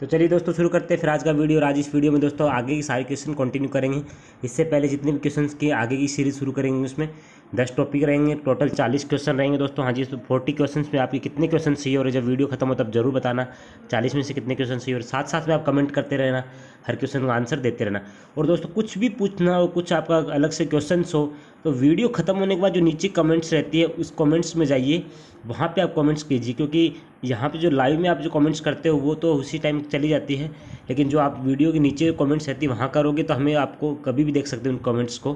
तो चलिए दोस्तों शुरू करते हैं फिर आज का वीडियो और आज इस वीडियो में दोस्तों आगे की सारे क्वेश्चन कंटिन्यू करेंगे इससे पहले जितने भी क्वेश्चन के आगे की सीरीज शुरू करेंगे उसमें दस टॉपिक रहेंगे टोटल चालीस क्वेश्चन रहेंगे दोस्तों हाँ जी तो फोर्टी क्वेश्चन में आपके कितने क्वेश्चन चाहिए और जब वीडियो खत्म हो तब जरूर बताना चालीस में से कितने क्वेश्चन सही और साथ साथ में आप कमेंट करते रहना हर क्वेश्चन का आंसर देते रहना और दोस्तों कुछ भी पूछना हो कुछ आपका अलग से क्वेश्चन हो तो वीडियो खत्म होने के बाद जो नीचे कमेंट्स रहती है उस कमेंट्स में जाइए वहाँ पे आप कमेंट्स कीजिए क्योंकि यहाँ पे जो लाइव में आप जो कमेंट्स करते हो वो तो उसी टाइम चली जाती है लेकिन जो आप वीडियो के नीचे कमेंट्स रहती है वहाँ करोगे तो हमें आपको कभी भी देख सकते हैं उन कमेंट्स को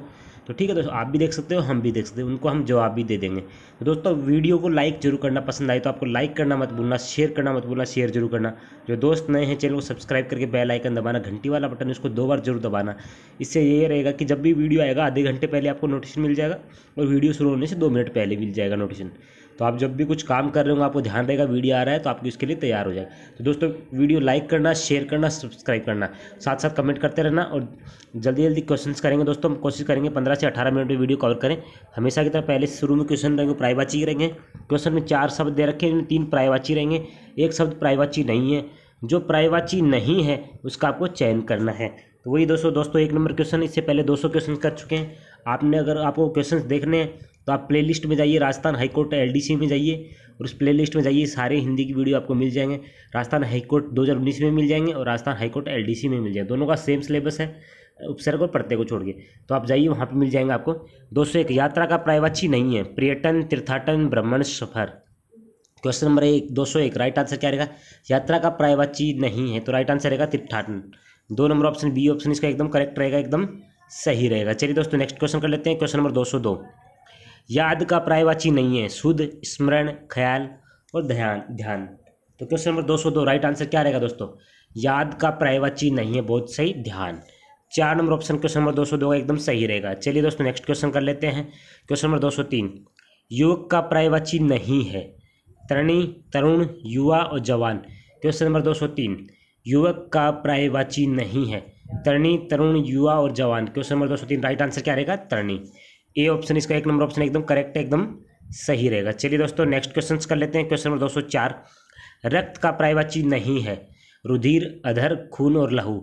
तो ठीक है दोस्तों आप भी देख सकते हो हम भी देख सकते हैं उनको हम जवाब भी दे देंगे तो दोस्तों वीडियो को लाइक जरूर करना पसंद आए तो आपको लाइक करना मत भूलना शेयर करना मत भूलना शेयर जरूर करना जो दोस्त नए हैं चैनल को सब्सक्राइब करके बेल आइकन दबाना घंटी वाला बटन उसको दो बार जरूर दबाना इससे ये रहेगा कि जब भी वीडियो आएगा आधे घंटे पहले आपको नोटिस मिल जाएगा और वीडियो शुरू होने से दो मिनट पहले मिल जाएगा नोटिफिकेशन तो आप जब भी कुछ काम कर रहे होंगे आपको ध्यान रहेगा वीडियो आ रहा है तो आपकी उसके लिए तैयार हो जाए तो दोस्तों वीडियो लाइक करना शेयर करना सब्सक्राइब करना साथ साथ कमेंट करते रहना और जल्दी जल्दी क्वेश्चन करेंगे दोस्तों कोशिश करेंगे पंद्रह से अठारह मिनट में वीडियो कवर करें हमेशा की तरह पहले शुरू में क्वेश्चन रहेंगे प्राइवाची रहेंगे क्वेश्चन में चार शब्द दे रखे हैं तीन प्राइवाची रहेंगे एक शब्द प्राइवाची नहीं है जो प्राइवाची नहीं है उसका आपको चयन करना है तो वही दोस्तों दोस्तों एक नंबर क्वेश्चन इससे पहले 200 क्वेश्चन कर चुके हैं आपने अगर आपको क्वेश्चंस देखने हैं तो आप प्लेलिस्ट में जाइए राजस्थान हाईकोर्ट एलडीसी में जाइए और उस प्लेलिस्ट में जाइए सारे हिंदी की वीडियो आपको मिल जाएंगे राजस्थान हाईकोर्ट 2019 में मिल जाएंगे और राजस्थान हाईकोर्ट एलडीसी में मिल जाएंगे दोनों का सेम सिलेबस है उपसर्ग और प्रत्यय को छोड़ के तो आप जाइए वहाँ पर मिल जाएंगे आपको दोस्तों एक यात्रा का प्रायवाची नहीं है पर्यटन तीर्थाटन भ्रमण सफर क्वेश्चन नंबर एक दो सौ एक राइट आंसर क्या रहेगा यात्रा का प्रायवाची नहीं है तो राइट आंसर रहेगा तीर्थाटन दो नंबर ऑप्शन बी ऑप्शन इसका एकदम करेक्ट रहेगा एकदम सही रहेगा चलिए दोस्तों नेक्स्ट क्वेश्चन कर लेते हैं क्वेश्चन नंबर दो सौ दो याद का प्रायवाची नहीं है शुद्ध स्मरण ख्याल और ध्यान ध्यान तो क्वेश्चन नंबर दो सौ दो राइट आंसर क्या रहेगा दोस्तों याद का प्रायवाची नहीं है बहुत सही ध्यान चार नंबर ऑप्शन क्वेश्चन नंबर दो सौ दो एकदम सही रहेगा चलिए दोस्तों नेक्स्ट क्वेश्चन कर लेते हैं क्वेश्चन नंबर दो सौ तीन युवक का प्रायवाची नहीं है तरणी तरुण युवा और जवान क्वेश्चन नंबर दो सौ तीन युवक का प्रायवाची नहीं है तरणी तरुण युवा और जवान क्वेश्चन नंबर दो सौ तीन राइट आंसर क्या रहेगा तरणी ए ऑप्शन इसका एक नंबर ऑप्शन एकदम करेक्ट है एकदम सही रहेगा चलिए दोस्तों नेक्स्ट क्वेश्चन कर लेते हैं क्वेश्चन नंबर दो रक्त का प्रायवाची नहीं है रुधिर अधर खून और लहू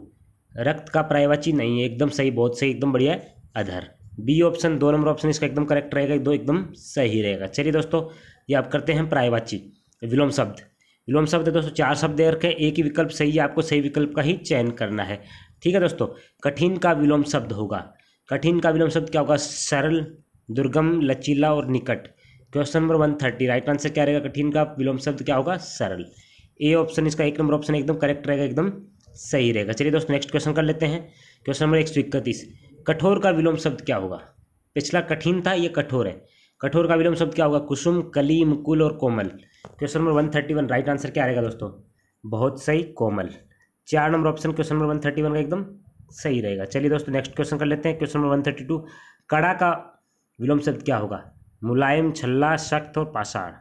रक्त का प्रायवाची नहीं है एकदम सही बहुत सही एकदम बढ़िया है अधर बी ऑप्शन दो नंबर ऑप्शन इसका एकदम करेक्ट रहेगा दो एकदम सही रहेगा चलिए दोस्तों ये आप करते हैं प्रायवाची विलोम शब्द विलोम शब्द है दोस्तों चार शब्द दे रखे एक ही विकल्प सही है आपको सही विकल्प का ही चयन करना है ठीक है दोस्तों कठिन का विलोम शब्द होगा कठिन का विलोम शब्द क्या होगा सरल दुर्गम लचीला और निकट question number one thirty right answer क्या रहेगा कठिन का विलोम शब्द क्या होगा सरल ए ऑप्शन इसका एक नंबर ऑप्शन एकदम करेक्ट रहेगा एकदम सही रहेगा चलिए दोस्तों नेक्स्ट क्वेश्चन कर लेते हैं क्वेश्चन नंबर एक सौ इकतीस कठोर का विलोम शब्द क्या होगा पिछला कठिन था ये कठोर है कठोर का विलोम शब्द क्या होगा कुसुम कली मुकुल और कोमल question number one thirty one right answer क्या आएगा दोस्तों बहुत सही कोमल चार number option question number one thirty one का एकदम सही रहेगा चलिए दोस्तों नेक्स्ट क्वेश्चन कर लेते हैं question number one thirty two कड़ा का विलोम शब्द क्या होगा मुलायम छल्ला सख्त और पाषाण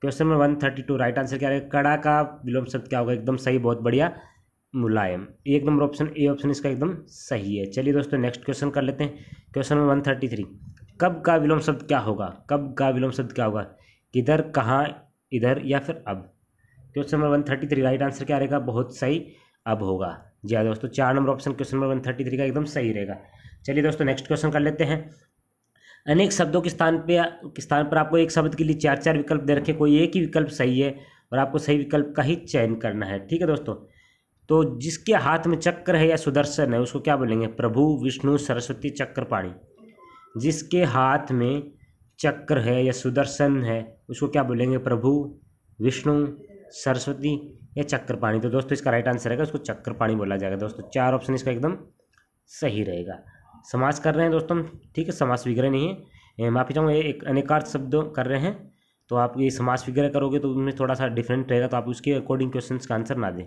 question number one thirty two right answer क्या रहेगा कड़ा का विलोम शब्द क्या होगा एकदम सही बहुत बढ़िया मुलायम एक नंबर ऑप्शन ए ऑप्शन इसका एकदम सही है चलिए दोस्तों नेक्स्ट क्वेश्चन कर लेते हैं question number one thirty three कब का विलोम शब्द क्या होगा कब का विलोम शब्द क्या होगा किधर कहाँ इधर या फिर अब question number one thirty three right answer क्या रहेगा बहुत सही अब होगा जी हाँ दोस्तों चार number option question number one thirty three का एकदम सही रहेगा चलिए दोस्तों नेक्स्ट क्वेश्चन कर लेते हैं अनेक शब्दों के स्थान पे के स्थान पर आपको एक शब्द के लिए चार चार विकल्प दे रखे कोई एक ही विकल्प सही है और आपको सही विकल्प का ही चयन करना है ठीक है दोस्तों तो जिसके हाथ में चक्र है या सुदर्शन है उसको क्या बोलेंगे प्रभु विष्णु सरस्वती चक्रपाणी जिसके हाथ में चक्र है या सुदर्शन है उसको क्या बोलेंगे प्रभु विष्णु सरस्वती या चक्कर पानी तो दोस्तों इसका राइट आंसर रहेगा उसको चक्कर पानी बोला जाएगा दोस्तों चार ऑप्शन इसका एकदम सही रहेगा समाज कर रहे हैं दोस्तों ठीक है समाज विग्रह नहीं है माफी चाहूँगा एक अनेकार शब्द कर रहे हैं तो आप ये समाज विग्रह करोगे तो उनमें थोड़ा सा डिफरेंट रहेगा तो आप उसके अकॉर्डिंग क्वेश्चन का आंसर ना दें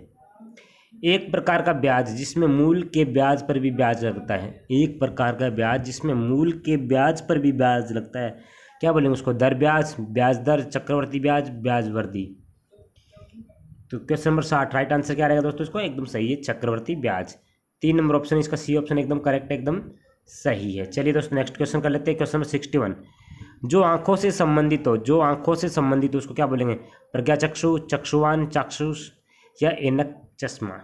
एक प्रकार का ब्याज जिसमें मूल के ब्याज पर भी ब्याज लगता है एक प्रकार का ब्याज जिसमें मूल के ब्याज पर भी ब्याज लगता है क्या बोलेंगे उसको दर ब्याज ब्याज दर चक्रवर्ती ब्याज ब्याज वर्दी तो क्वेश्चन नंबर साठ राइट आंसर क्या रहेगा दोस्तों इसको एकदम सही है चक्रवर्ती ब्याज तीन नंबर ऑप्शन इसका सी ऑप्शन एकदम करेक्ट एकदम सही है चलिए दोस्तों नेक्स्ट क्वेश्चन कर लेते हैं क्वेश्चन नंबर सिक्सटी वन जो आंखों से संबंधित हो जो आंखों से संबंधित हो उसको क्या बोलेंगे प्रज्ञा चक्षु चक्षुवान चाक्षुष या एनक चश्मा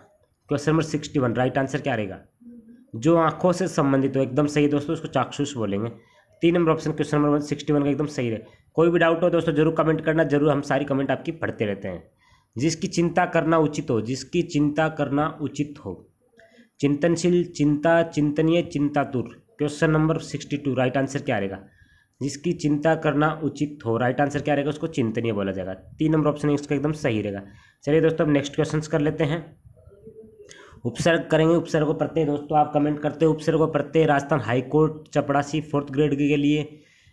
question number sixty one right answer क्या रहेगा जो आंखों से संबंधित हो एकदम सही दोस्तों उसको चाक्षुष बोलेंगे तीन number option question number sixty one का एकदम सही है कोई भी डाउट हो दोस्तों जरूर कमेंट करना जरूर हम सारी कमेंट आपकी पढ़ते रहते हैं जिसकी चिंता करना उचित हो जिसकी चिंता करना उचित हो चिंतनशील चिंता चिंतनीय चिंतातुर question number sixty two right answer क्या रहेगा जिसकी चिंता करना उचित हो राइट आंसर क्या रहेगा उसको चिंतनीय बोला जाएगा तीन नंबर ऑप्शन इसका एकदम सही रहेगा चलिए दोस्तों अब नेक्स्ट क्वेश्चन कर लेते हैं उपसर्ग करेंगे उपसर्ग प्रत्यय दोस्तों आप कमेंट करते हो उपसर्ग प्रत्यय राजस्थान हाईकोर्ट चपड़ासी फोर्थ ग्रेड के लिए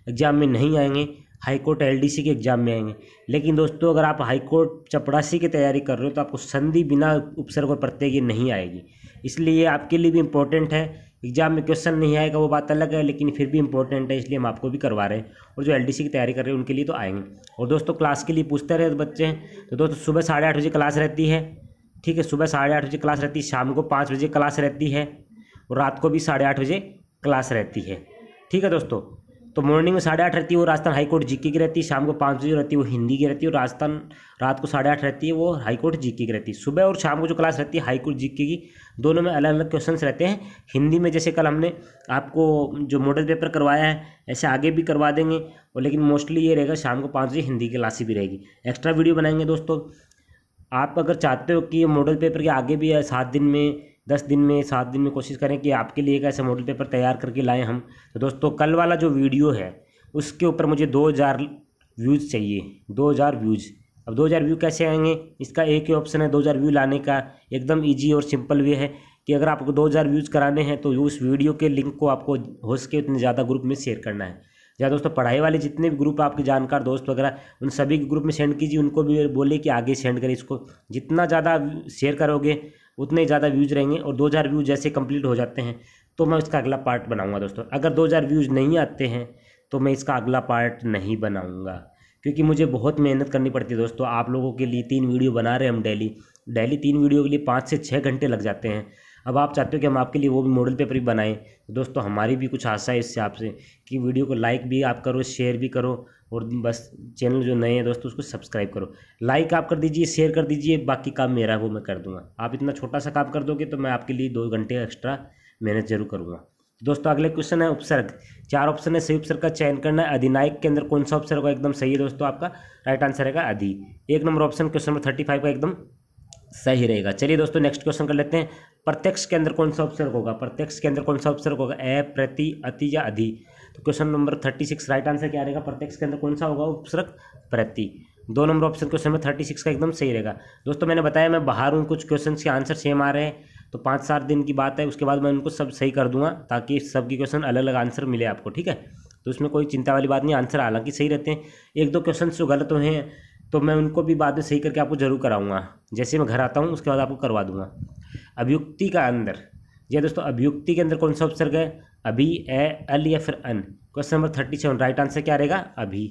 एग्जाम में नहीं आएंगे हाई कोर्ट एलडीसी के एग्ज़ाम में आएंगे लेकिन दोस्तों अगर आप हाई कोर्ट चपरासी की तैयारी कर रहे हो तो आपको संधि बिना उपसर्ग और प्रत्यय की नहीं आएगी इसलिए आपके लिए भी इम्पोर्टेंट है एग्जाम में क्वेश्चन नहीं आएगा वो बात अलग है लेकिन फिर भी इंपॉर्टेंट है इसलिए हम आपको भी करवा रहे हैं और जो एलडीसी की तैयारी कर रहे हैं उनके लिए तो आएंगे और दोस्तों क्लास के लिए पूछते रहे बच्चे तो दोस्तों सुबह साढ़े आठ बजे क्लास रहती है ठीक है सुबह साढ़े आठ बजे क्लास रहती है शाम को पाँच बजे क्लास रहती है और रात को भी साढ़े आठ बजे क्लास रहती है ठीक है दोस्तों तो मॉर्निंग में साढ़े आठ रहती है वो राजस्थान हाईकोर्ट जीके की रहती है शाम को पाँच बजे रहती है वो हिंदी की रहती है और राजस्थान रात को साढ़े आठ रहती है वो हाईकोर्ट जीके की रहती है सुबह और शाम को जो क्लास रहती है हाईकोर्ट जीके की दोनों में अलग अलग क्वेश्चन रहते हैं हिंदी में जैसे कल हमने आपको जो मॉडल पेपर करवाया है ऐसे आगे भी करवा देंगे और लेकिन मोस्टली ये रहेगा शाम को पाँच बजे हिंदी की क्लासें भी रहेगी एक्स्ट्रा वीडियो बनाएंगे दोस्तों आप अगर चाहते हो कि ये मॉडल पेपर के आगे भी सात दिन में दस दिन में सात दिन में कोशिश करें कि आपके लिए एक ऐसा मॉडल पेपर तैयार करके लाएँ हम तो दोस्तों कल वाला जो वीडियो है उसके ऊपर मुझे दो हज़ार व्यूज़ चाहिए दो हज़ार व्यूज़ अब दो हज़ार व्यू कैसे आएंगे इसका एक ही ऑप्शन है दो हज़ार व्यू लाने का एकदम ईजी और सिंपल वे है कि अगर आपको दो हज़ार व्यूज़ कराने हैं तो उस वीडियो के लिंक को आपको हो सके उतने ज़्यादा ग्रुप में शेयर करना है या दोस्तों पढ़ाई वाले जितने भी ग्रुप आपके जानकार दोस्त वगैरह उन सभी के ग्रुप में सेंड कीजिए उनको भी बोले कि आगे सेंड करें इसको जितना ज़्यादा शेयर करोगे उतने ज़्यादा व्यूज़ रहेंगे और 2000 व्यूज़ जैसे कंप्लीट हो जाते हैं तो मैं उसका अगला पार्ट बनाऊंगा दोस्तों अगर 2000 व्यूज़ नहीं आते हैं तो मैं इसका अगला पार्ट नहीं बनाऊँगा क्योंकि मुझे बहुत मेहनत करनी पड़ती है दोस्तों आप लोगों के लिए तीन वीडियो बना रहे हैं हम डेली डेली तीन वीडियो के लिए पाँच से छः घंटे लग जाते हैं अब आप चाहते हो कि हम आपके लिए वो भी मॉडल पेपर भी बनाएं तो दोस्तों हमारी भी कुछ आशा है इससे आपसे कि वीडियो को लाइक भी आप करो शेयर भी करो और बस चैनल जो नए हैं दोस्तों उसको सब्सक्राइब करो लाइक आप कर दीजिए शेयर कर दीजिए बाकी काम मेरा है वो मैं कर दूंगा आप इतना छोटा सा काम कर दोगे तो मैं आपके लिए दो घंटे एक्स्ट्रा मेहनत जरूर करूँगा दोस्तों अगले क्वेश्चन है उपसर्ग चार ऑप्शन है सही उपसर्ग का चयन करना है अधिनायक के अंदर कौन सा उपसर्ग होगा एकदम सही है दोस्तों आपका राइट आंसर रहेगा अधि एक number option question number thirty five का एकदम सही रहेगा चलिए दोस्तों नेक्स्ट क्वेश्चन कर लेते हैं प्रत्यक्ष के अंदर कौन सा उपसर्ग होगा प्रत्यक्ष के अंदर कौन सा उपसर्ग होगा ए प्रति अति या अधि तो question number thirty six right answer क्या रहेगा प्रत्यक्ष के अंदर कौन सा होगा उपसर्ग प्रति दो number option question number thirty six का एकदम सही रहेगा दोस्तों मैंने बताया मैं बाहर हूँ कुछ क्वेश्चन के आंसर सेम आ रहे हैं तो पाँच सात दिन की बात है उसके बाद मैं उनको सब सही कर दूंगा ताकि सबकी क्वेश्चन अलग अलग आंसर मिले आपको ठीक है तो उसमें कोई चिंता वाली बात नहीं आंसर हालांकि सही रहते हैं एक दो क्वेश्चन जो गलत हुए हैं तो मैं उनको भी बाद में सही करके आपको जरूर कराऊंगा जैसे मैं घर आता हूँ उसके बाद आपको करवा दूंगा अभियुक्ति का अंदर यह हाँ दोस्तों अभियुक्ति के अंदर कौन सा उपसर्ग है अभी ए अल या फिर अन question number thirty seven right answer क्या रहेगा अभी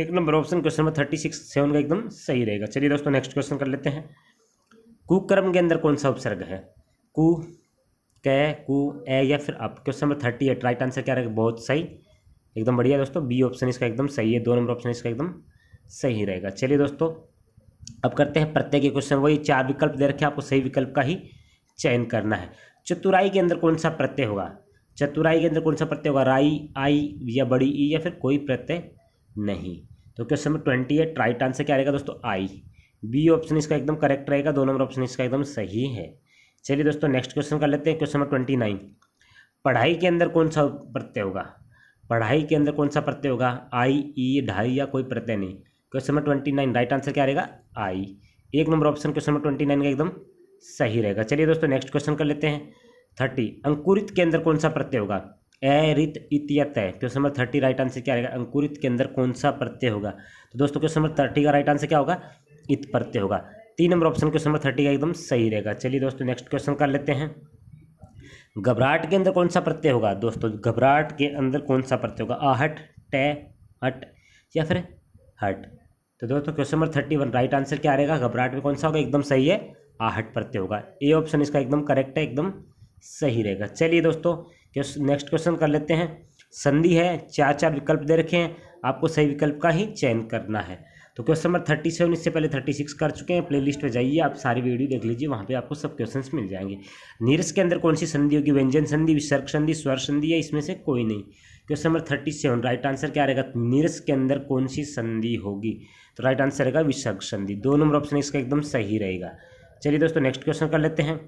एक number option question number thirty six seven का एकदम सही रहेगा चलिए दोस्तों नेक्स्ट क्वेश्चन कर लेते हैं कुकर्म के अंदर कौन सा उपसर्ग है कु कै कु ए या फिर अप question number thirty eight right answer क्या रहेगा बहुत सही एकदम बढ़िया दोस्तों बी ऑप्शन इसका एकदम सही है दो नंबर ऑप्शन इसका एकदम सही रहेगा चलिए दोस्तों अब करते हैं प्रत्येक के क्वेश्चन वही चार विकल्प दे रखे आपको सही विकल्प का ही चयन करना है चतुराई के अंदर कौन सा प्रत्यय होगा चतुराई के अंदर कौन सा प्रत्यय होगा राई आई या बड़ी ई या फिर कोई प्रत्यय नहीं तो question number twenty eight right answer क्या रहेगा दोस्तों आई बी ऑप्शन इसका एकदम करेक्ट रहेगा दो नंबर ऑप्शन इसका एकदम सही है चलिए दोस्तों नेक्स्ट क्वेश्चन कर लेते हैं क्वेश्चन नंबर ट्वेंटी नाइन पढ़ाई के अंदर कौन सा प्रत्यय होगा पढ़ाई के अंदर कौन सा प्रत्यय होगा आई ई ढाई या कोई प्रत्यय नहीं question number twenty nine right answer क्या रहेगा आई एक number option question number twenty nine का एकदम सही रहेगा चलिए दोस्तों नेक्स्ट क्वेश्चन कर लेते हैं थर्टी अंकुरित के अंदर कौन सा प्रत्यय होगा ए रित इतियत है question number thirty right answer क्या रहेगा अंकुरित के अंदर कौन सा प्रत्यय होगा तो दोस्तों क्वेश्चन नंबर थर्टी का राइट आंसर क्या होगा इत प्रत्यय होगा तीन number option question number thirty का एकदम सही रहेगा चलिए दोस्तों नेक्स्ट क्वेश्चन कर लेते हैं घबराहट के अंदर कौन सा प्रत्यय होगा दोस्तों घबराहट के अंदर कौन सा प्रत्यय होगा आहट टे हट या फिर हट तो दोस्तों question number thirty one right answer क्या रहेगा घबराहट में कौन सा होगा एकदम सही है आहट प्रत्यय होगा ए ऑप्शन इसका एकदम करेक्ट है एकदम सही रहेगा चलिए दोस्तों नेक्स्ट क्वेश्चन कर लेते हैं संधि है चार चार विकल्प दे रखे हैं आपको सही विकल्प का ही चयन करना है तो क्वेश्चन नंबर थर्टी सेवन इससे पहले थर्टी सिक्स कर चुके हैं प्लेलिस्ट में जाइए आप सारी वीडियो देख लीजिए वहाँ पे आपको सब क्वेश्चंस मिल जाएंगे नीरस के अंदर कौन सी संधि होगी व्यंजन संधि विसर्ग संधि स्वर संधि या इसमें से कोई नहीं question number thirty seven right answer क्या रहेगा नीरस के अंदर कौन सी संधि होगी तो राइट आंसर रहेगा विसर्ग संधि दो नंबर ऑप्शन इसका एकदम सही रहेगा चलिए दोस्तों नेक्स्ट क्वेश्चन कर लेते हैं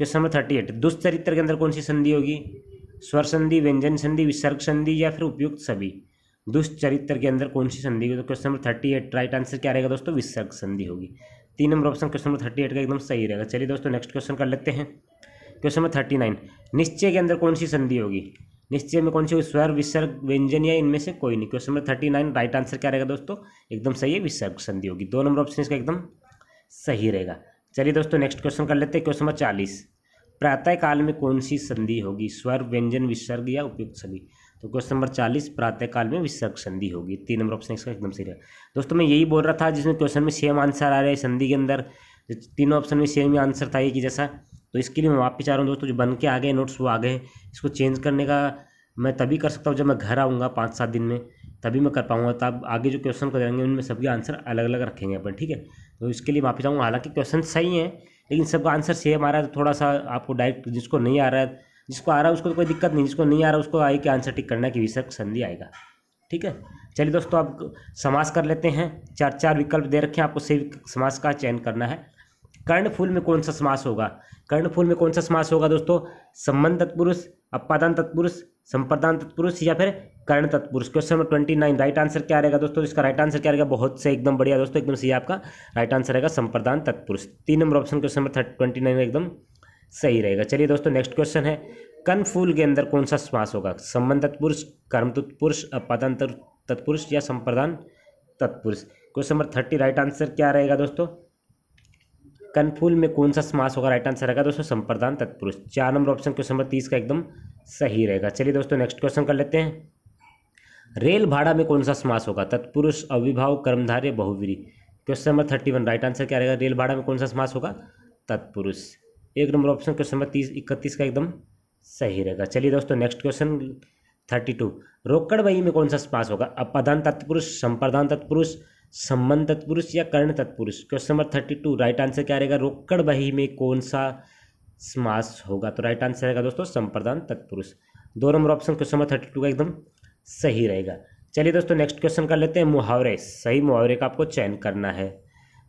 क्वेश्चन नंबर थर्टी एट दुष्चरित्र के अंदर कौन सी संधि होगी स्वर संधि व्यंजन संधि विसर्ग संधि या फिर उपयुक्त सभी दुष्चरित्र के अंदर कौन सी संधि होगी तो question number thirty eight right answer क्या रहेगा दोस्तों विसर्ग संधि होगी तीन number option question number thirty eight का एकदम सही रहेगा चलिए दोस्तों नेक्स्ट क्वेश्चन कर लेते हैं क्वेश्चन नंबर थर्टी नाइन निश्चय के अंदर कौन सी संधि होगी निश्चय में कौन सी स्वर विसर्ग व्यंजन या इनमें से कोई नहीं question number thirty nine right answer क्या रहेगा दोस्तों एकदम सही है विसर्ग संधि होगी दो नंबर ऑप्शन इसका एकदम सही रहेगा चलिए दोस्तों नेक्स्ट क्वेश्चन कर लेते हैं क्वेश्चन नंबर चालीस प्रातः काल में कौन सी संधि होगी स्वर व्यंजन विसर्ग या उपयुक्त संधि तो क्वेश्चन नंबर चालीस प्रातः काल में विसर्ग संधि होगी तीन नंबर ऑप्शन इसका एकदम सही रहा दोस्तों मैं यही बोल रहा था जिसमें क्वेश्चन में सेम आंसर आ रहा है संधि के अंदर तीनों ऑप्शन में सेम ही आंसर था ये कि जैसा तो इसके लिए मैं वापस चाह रहा हूँ दोस्तों जो बन के आ गए नोट्स वो आ गए इसको चेंज करने का मैं तभी कर सकता हूँ जब मैं घर आऊँगा पाँच सात दिन में तभी मैं कर पाऊँगा तब आगे जो क्वेश्चन करेंगे उनमें सबके आंसर अलग अलग रखेंगे अपन ठीक है तो इसके लिए माफी चाहूँगा हालांकि क्वेश्चन सही हैं लेकिन सबका आंसर सेम आ रहा है थोड़ा सा आपको डायरेक्ट जिसको नहीं आ रहा है जिसको आ रहा है उसको तो कोई दिक्कत नहीं जिसको नहीं आ रहा उसको आई कि आंसर टिक करना कि विषय संधि आएगा ठीक है चलिए दोस्तों आप समास कर लेते हैं चार चार विकल्प दे रखे हैं आपको सही समास का चयन करना है कर्णफूल में कौन सा समास होगा कर्णफूल में कौन सा समास होगा दोस्तों संबंध तत्पुरुष अपादान तत्पुरुष संप्रदान तत्पुरुष या फिर कर्ण तत्पुरुष question number twenty nine right answer क्या रहेगा दोस्तों इसका राइट आंसर क्या रहेगा बहुत से एकदम बढ़िया दोस्तों एकदम सही आपका राइट आंसर रहेगा संप्रदान तत्पुरुष तीन number option question number twenty nine एकदम सही रहेगा चलिए दोस्तों नेक्स्ट क्वेश्चन है कन फूल के अंदर कौन सा श्वास होगा संबंध तत्पुरुष कर्म तत्पुरुष अपादान तत्पुरुष या संप्रदान तत्पुरुष question number thirty right answer क्या रहेगा दोस्तों कनफूल में कौन सा समास होगा राइट आंसर रहेगा दोस्तों संप्रदान तत्पुरुष चार नंबर ऑप्शन क्वेश्चन नंबर तीस का एकदम सही रहेगा चलिए दोस्तों नेक्स्ट क्वेश्चन कर लेते हैं रेल भाड़ा में कौन सा समास होगा तत्पुरुष अविभाव कर्मधार्य बहुवीरी question number thirty one right answer क्या रहेगा रेल भाड़ा में कौन सा समास होगा तत्पुरुष एक नंबर ऑप्शन क्वेश्चन नंबर तीस इकतीस का एकदम सही रहेगा चलिए दोस्तों नेक्स्ट क्वेश्चन थर्टी टू रोकड़बई में कौन सा समास होगा अपदान तत्पुरुष संप्रदान तत्पुरुष संबंध तत्पुरुष या कर्ण तत्पुरुष question number thirty two right answer क्या रहेगा रोकड़बही में कौन सा समास होगा तो राइट आंसर रहेगा दोस्तों संप्रदान तत्पुरुष दो number option question number thirty two का एकदम सही रहेगा चलिए दोस्तों नेक्स्ट क्वेश्चन कर लेते हैं मुहावरे सही मुहावरे का आपको चयन करना है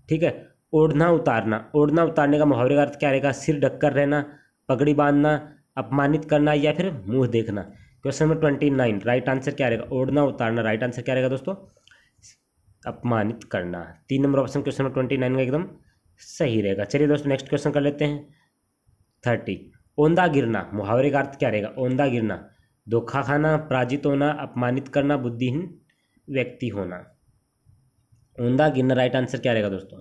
ठीक है ओढ़ना उतारना ओढ़ना उतारने का मुहावरे का अर्थ क्या रहेगा सिर ढककर रहना पगड़ी बांधना अपमानित करना या फिर मुंह देखना question number twenty nine right answer क्या रहेगा ओढ़ना उतारना राइट आंसर क्या रहेगा दोस्तों अपमानित करना तीन number option question number twenty nine का एकदम सही रहेगा चलिए दोस्तों नेक्स्ट क्वेश्चन कर लेते हैं थर्टी ओंदा गिरना मुहावरे का अर्थ क्या रहेगा ओंदा गिरना धोखा खाना पराजित होना अपमानित करना बुद्धिहीन व्यक्ति होना ओंदा गिरना राइट आंसर क्या रहेगा दोस्तों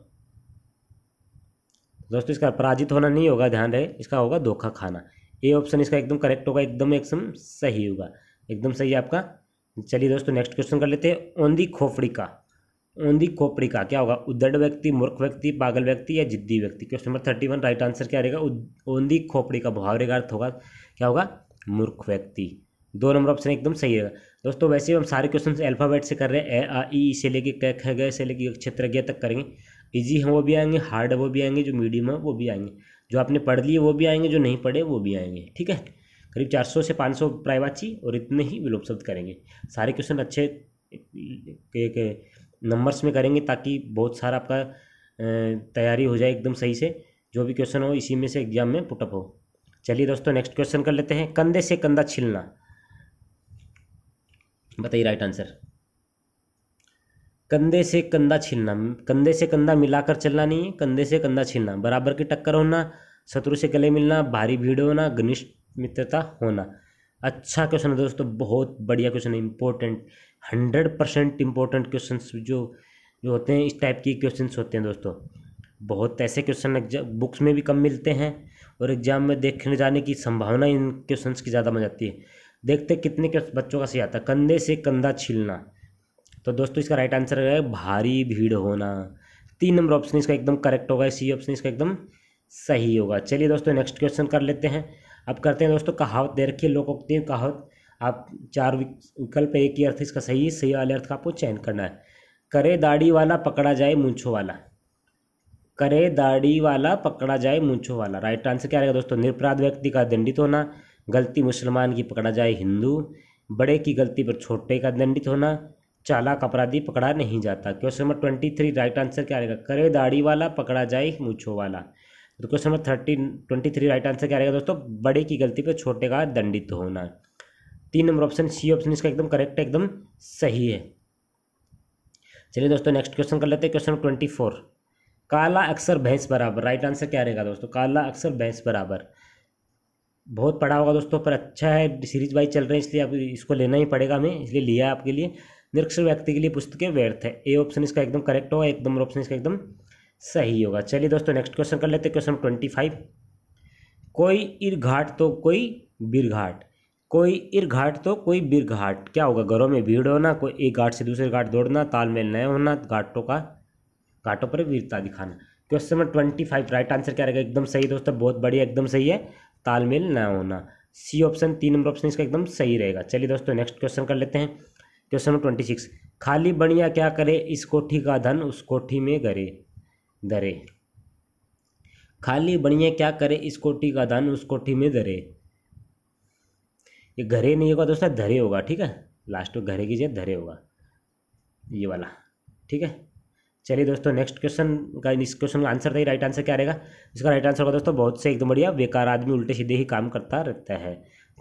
दोस्तों इसका पराजित होना नहीं होगा ध्यान रहे इसका होगा धोखा खाना ये ऑप्शन इसका एकदम करेक्ट होगा एकदम एकदम सही होगा एकदम सही है आपका चलिए दोस्तों नेक्स्ट क्वेश्चन कर लेते हैं ओंदी खोपड़ी का ओंधी खोपड़ी का क्या होगा उद्धड़ व्यक्ति मूर्ख व्यक्ति पागल व्यक्ति या जिद्दी व्यक्ति question number thirty one right answer क्या रहेगा ओंधी खोपड़ी का भावरे का अर्थ होगा क्या होगा मूर्ख व्यक्ति दो नंबर ऑप्शन एकदम सही रहेगा दोस्तों वैसे हम सारे क्वेश्चन अल्फ़ाबेट से कर रहे हैं ए आ ई से लेके क ख से लेके क्षेत्र ज्ञा तक करेंगे ईजी हैं वो भी आएंगे हार्ड वो भी आएंगे जो मीडियम है वो भी आएंगे जो आपने पढ़ लिए वो भी आएंगे जो नहीं पढ़े वो भी आएंगे ठीक है करीब 400 से 500 सौ प्रायवाची और इतने ही विलोप शब्द करेंगे सारे क्वेश्चन अच्छे नंबर्स में करेंगे ताकि बहुत सारा आपका तैयारी हो जाए एकदम सही से जो भी क्वेश्चन हो इसी में से एग्जाम में पुटअप हो चलिए दोस्तों नेक्स्ट क्वेश्चन कर लेते हैं कंधे से कंधा छिलना बताइए राइट आंसर कंधे से कंधा छिलना कंधे से कंधा मिलाकर चलना नहीं है कंधे से कंधा छिलना बराबर की टक्कर होना शत्रु से गले मिलना भारी भीड़ होना घनिष्ठ मित्रता होना अच्छा क्वेश्चन है दोस्तों बहुत बढ़िया क्वेश्चन है important hundred percent important question जो जो होते हैं इस टाइप के क्वेश्चन होते हैं दोस्तों बहुत ऐसे क्वेश्चन बुक्स में भी कम मिलते हैं और एग्जाम में देखने जाने की संभावना इन क्वेश्चन की ज़्यादा बन जाती है देखते कितने बच्चों का सही आता है कंधे से कंधा छीलना तो दोस्तों इसका राइट आंसर है भारी भीड़ होना तीन नंबर ऑप्शन इसका एकदम करेक्ट होगा सी ऑप्शन इसका एकदम सही होगा चलिए दोस्तों नेक्स्ट क्वेश्चन कर लेते हैं अब करते हैं दोस्तों कहावत दे रखिए है कहावत आप चार विकल्प एक ही अर्थ इसका सही सही वाले अर्थ का आपको चयन करना है करे दाढ़ी वाला पकड़ा जाए मूछों वाला करे दाढ़ी वाला पकड़ा जाए मूछों वाला राइट आंसर क्या रहेगा दोस्तों निरपराध व्यक्ति का दंडित होना गलती मुसलमान की पकड़ा जाए हिंदू बड़े की गलती पर छोटे का दंडित होना चालाक अपराधी पकड़ा नहीं जाता question number twenty three right answer क्या रहेगा करे दाढ़ी वाला पकड़ा जाए मूछों वाला तो question number thirty twenty three right answer क्या रहेगा दोस्तों बड़े की गलती पर छोटे का दंडित होना तीन नंबर ऑप्शन सी ऑप्शन इसका एकदम करेक्ट है एकदम सही है चलिए दोस्तों नेक्स्ट क्वेश्चन कर लेते हैं क्वेश्चन ट्वेंटी फोर काला अक्सर भैंस बराबर राइट आंसर क्या रहेगा दोस्तों काला अक्सर भैंस बराबर बहुत पढ़ा होगा दोस्तों पर अच्छा है सीरीज वाइज चल रहे हैं इसलिए आप इसको लेना ही पड़ेगा हमें इसलिए लिया आपके लिए निरक्षर व्यक्ति के लिए पुस्तकें व्यर्थ है ए ऑप्शन इसका एकदम करेक्ट होगा एक नंबर ऑप्शन इसका एकदम सही होगा चलिए दोस्तों नेक्स्ट क्वेश्चन कर लेते क्वेश्चन ट्वेंटी फाइव कोई इरघाट तो कोई बिरघाट कोई इरघाट तो कोई बिरघाट क्या होगा घरों में भीड़ होना कोई एक घाट से दूसरे घाट दौड़ना तालमेल न होना घाटों का घाटों पर वीरता दिखाना question number twenty five right answer क्या रहेगा एकदम सही दोस्तों बहुत बढ़िया एकदम सही है तालमेल न होना सी ऑप्शन तीन नंबर ऑप्शन इसका एकदम सही रहेगा चलिए दोस्तों नेक्स्ट क्वेश्चन कर लेते हैं क्वेश्चन नंबर ट्वेंटी सिक्स खाली बढ़िया क्या करे इस कोठी का धन उस कोठी में करे धरे खाली बढ़िया क्या करे इस कोठी का धन उस कोठी में धरे ये घरे नहीं होगा दोस्तों धरे होगा ठीक है लास्ट में घरे की जगह धरे होगा ये वाला ठीक है चलिए दोस्तों नेक्स्ट क्वेश्चन का इस क्वेश्चन का आंसर था राइट आंसर क्या रहेगा इसका राइट आंसर होगा दोस्तों बहुत से एकदम बढ़िया बेकार आदमी उल्टे सीधे ही काम करता रहता है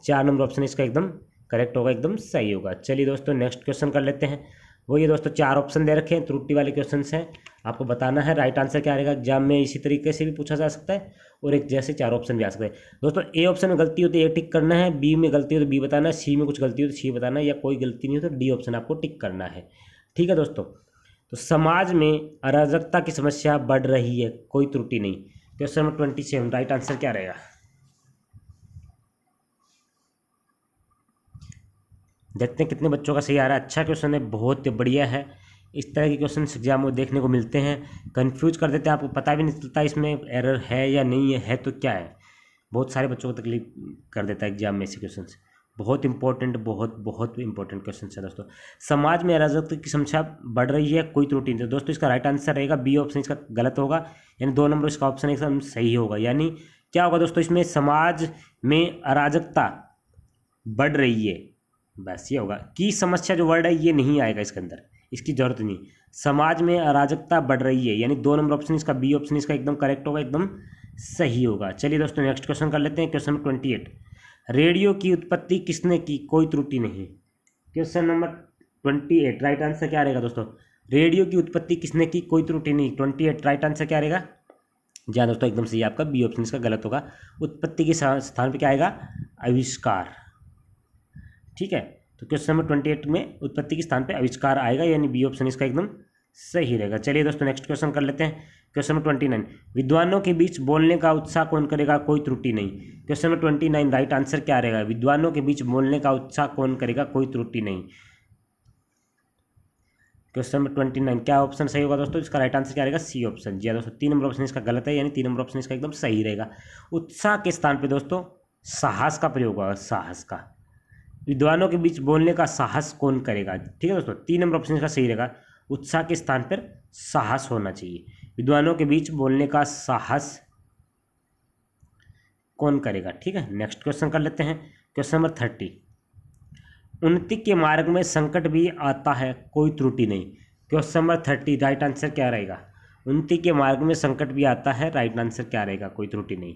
चार नंबर ऑप्शन इसका एकदम करेक्ट होगा एकदम सही होगा चलिए दोस्तों नेक्स्ट क्वेश्चन कर लेते हैं वो ये दोस्तों चार ऑप्शन दे रखे हैं त्रुटि वाले क्वेश्चन हैं आपको बताना है राइट आंसर क्या आएगा एग्जाम में इसी तरीके से भी पूछा जा सकता है और एक जैसे चार ऑप्शन भी आ सकते हैं दोस्तों ए ऑप्शन में गलती हो तो ए टिक करना है बी में गलती हो तो बी बताना है सी में कुछ गलती हो तो सी बताना है या कोई गलती नहीं हो तो डी ऑप्शन आपको टिक करना है ठीक है दोस्तों तो समाज में अराजकता की समस्या बढ़ रही है कोई त्रुटि नहीं question number twenty seven right answer क्या रहेगा देखते हैं कितने बच्चों का सही आ रहा है अच्छा क्वेश्चन है बहुत बढ़िया है इस तरह के क्वेश्चन एग्जाम में देखने को मिलते हैं कन्फ्यूज कर देते हैं आपको पता भी नहीं चलता इसमें एरर है या नहीं है, है तो क्या है बहुत सारे बच्चों को तकलीफ कर देता है एग्जाम में ऐसे क्वेश्चन बहुत इंपॉर्टेंट बहुत बहुत इंपॉर्टेंट क्वेश्चन है दोस्तों समाज में अराजकता की संख्या बढ़ रही है कोई त्रुटि नहीं तो दोस्तों इसका राइट आंसर रहेगा बी ऑप्शन इसका गलत होगा यानी दो नंबर इसका ऑप्शन एकदम सही होगा यानी क्या होगा दोस्तों इसमें समाज में अराजकता बढ़ रही है बस ये होगा की समस्या जो वर्ड है ये नहीं आएगा इसके अंदर इसकी जरूरत नहीं समाज में अराजकता बढ़ रही है यानी दो नंबर ऑप्शन इसका बी ऑप्शन इसका एकदम करेक्ट होगा एकदम सही होगा चलिए दोस्तों नेक्स्ट क्वेश्चन कर लेते हैं question number twenty eight radio की उत्पत्ति किसने की कोई त्रुटि नहीं question number twenty eight right answer क्या रहेगा दोस्तों रेडियो की उत्पत्ति किसने की कोई त्रुटि नहीं ट्वेंटी एट राइट आंसर क्या रहेगा जी दोस्तों एकदम सही आपका बी ऑप्शन इसका गलत होगा उत्पत्ति के स्थान पर क्या आएगा आविष्कार ठीक है तो क्वेश्चन नंबर ट्वेंटी एट में उत्पत्ति के स्थान पर आविष्कार आएगा यानी बी ऑप्शन इसका एकदम सही रहेगा चलिए दोस्तों नेक्स्ट क्वेश्चन कर लेते हैं क्वेश्चन नंबर ट्वेंटी नाइन विद्वानों के बीच बोलने का उत्साह कौन करेगा कोई त्रुटि नहीं question number twenty nine right answer क्या रहेगा विद्वानों के बीच बोलने का उत्साह कौन करेगा कोई त्रुटि नहीं क्वेश्चन नंबर ट्वेंटी नाइन क्या ऑप्शन सही होगा दोस्तों इसका राइट आंसर क्या रहेगा सी ऑप्शन जी हाँ दोस्तों तीन नंबर ऑप्शन इसका गलत है यानी तीन नंबर ऑप्शन इसका एकदम सही रहेगा उत्साह के स्थान पर दोस्तों साहस का प्रयोग होगा साहस का विद्वानों के बीच बोलने का साहस कौन करेगा ठीक है दोस्तों तीन नंबर ऑप्शन इसका सही रहेगा उत्साह के स्थान पर साहस होना चाहिए विद्वानों के बीच बोलने का साहस कौन करेगा ठीक है नेक्स्ट क्वेश्चन कर लेते हैं क्वेश्चन नंबर थर्टी उन्नति के मार्ग में संकट भी आता है कोई त्रुटि नहीं question number thirty right answer क्या रहेगा उन्नति के मार्ग में संकट भी आता है राइट आंसर क्या रहेगा कोई त्रुटि नहीं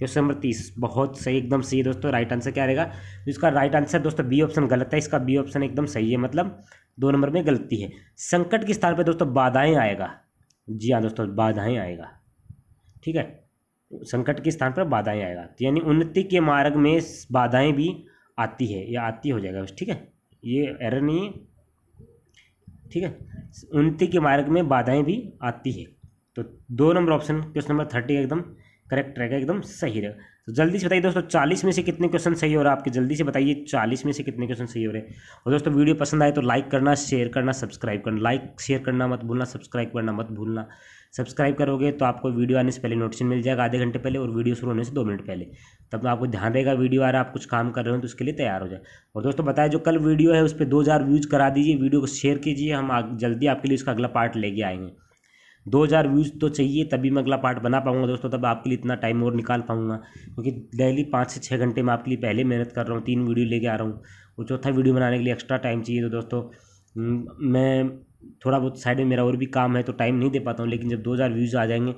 क्वेश्चन नंबर तीस बहुत सही एकदम सही दोस्तों राइट आंसर क्या रहेगा इसका राइट आंसर दोस्तों बी ऑप्शन गलत है इसका बी ऑप्शन एकदम सही है मतलब दो नंबर में गलती है संकट के स्थान पर दोस्तों बाधाएं आएगा जी हाँ दोस्तों बाधाएं आएगा ठीक है संकट के स्थान पर बाधाएं आएगा तो यानी उन्नति के मार्ग में बाधाएं भी आती है या आती हो जाएगा ठीक है ये एरर नहीं है ठीक है उन्नति के मार्ग में बाधाएं भी आती है तो दो number option question number thirty एकदम करेक्ट रहेगा एकदम सही रहेगा तो जल्दी से बताइए दोस्तों चालीस में से कितने क्वेश्चन सही हो रहा है आपके जल्दी से बताइए चालीस में से कितने क्वेश्चन सही हो रहे हैं और दोस्तों वीडियो पसंद आए तो लाइक करना शेयर करना सब्सक्राइब करना लाइक शेयर करना मत भूलना सब्सक्राइब करना मत भूलना सब्सक्राइब करोगे तो आपको वीडियो आने से पहले नोटिफिकेशन मिल जाएगा आधे घंटे पहले और वीडियो शुरू होने से दो मिनट पहले तब आपको ध्यान रहेगा वीडियो आ रहा है आप कुछ काम कर रहे हो तो उसके लिए तैयार हो जाए और दोस्तों बताया जो कल वीडियो है उस पर दो हज़ार व्यूज़ करा दीजिए वीडियो को शेयर कीजिए हम जल्दी आपके लिए उसका अगला पार्ट लेके आएंगे दो हज़ार व्यूज़ तो चाहिए तभी मैं अगला पार्ट बना पाऊँगा दोस्तों तब आपके लिए इतना टाइम और निकाल पाऊँगा क्योंकि डेली पाँच से छः घंटे मैं आपके लिए पहले मेहनत कर रहा हूँ तीन वीडियो लेके आ रहा हूँ और चौथा वीडियो बनाने के लिए एक्स्ट्रा टाइम चाहिए तो दोस्तों मैं थोड़ा बहुत साइड में मेरा और भी काम है तो टाइम नहीं दे पाता हूँ लेकिन जब दो हज़ार व्यूज़ आ जाएंगे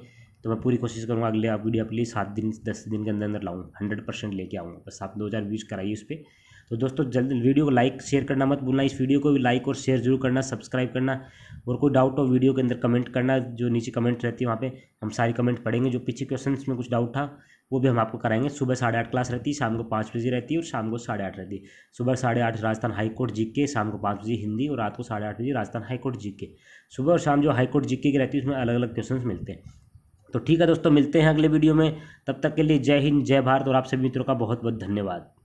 तो मैं पूरी कोशिश करूँगा अगले आप वीडियो अपने लिए सात दिन दस दिन के अंदर अंदर लाऊँ हंड्रेड परसेंट लेके आऊँगा बस आप दो हज़ार व्यूज़ कराइए उस पर तो दोस्तों जल्द वीडियो को लाइक शेयर करना मत भूलना इस वीडियो को भी लाइक और शेयर जरूर करना सब्सक्राइब करना और कोई डाउट हो वीडियो के अंदर कमेंट करना जो नीचे कमेंट रहती है वहाँ पे हम सारी कमेंट पढ़ेंगे जो पीछे क्वेश्चन में कुछ डाउट था वो भी हम आपको कराएंगे सुबह साढ़े आठ क्लास रहती है शाम को पाँच बजे रहती है और शाम को साढ़े आठ रहती है सुबह साढ़े आठ राजस्थान हाईकोर्ट जी के शाम को पाँच बजे हिंदी और रात को साढ़े आठ बजे राजस्थान हाईकोर्ट जी के सुबह और शाम जो हाईकोर्ट जी की रहती है उसमें अलग अलग क्वेश्चन मिलते हैं तो ठीक है दोस्तों मिलते हैं अगले वीडियो में तब तक के लिए जय हिंद जय भारत और आप सभी मित्रों का बहुत बहुत धन्यवाद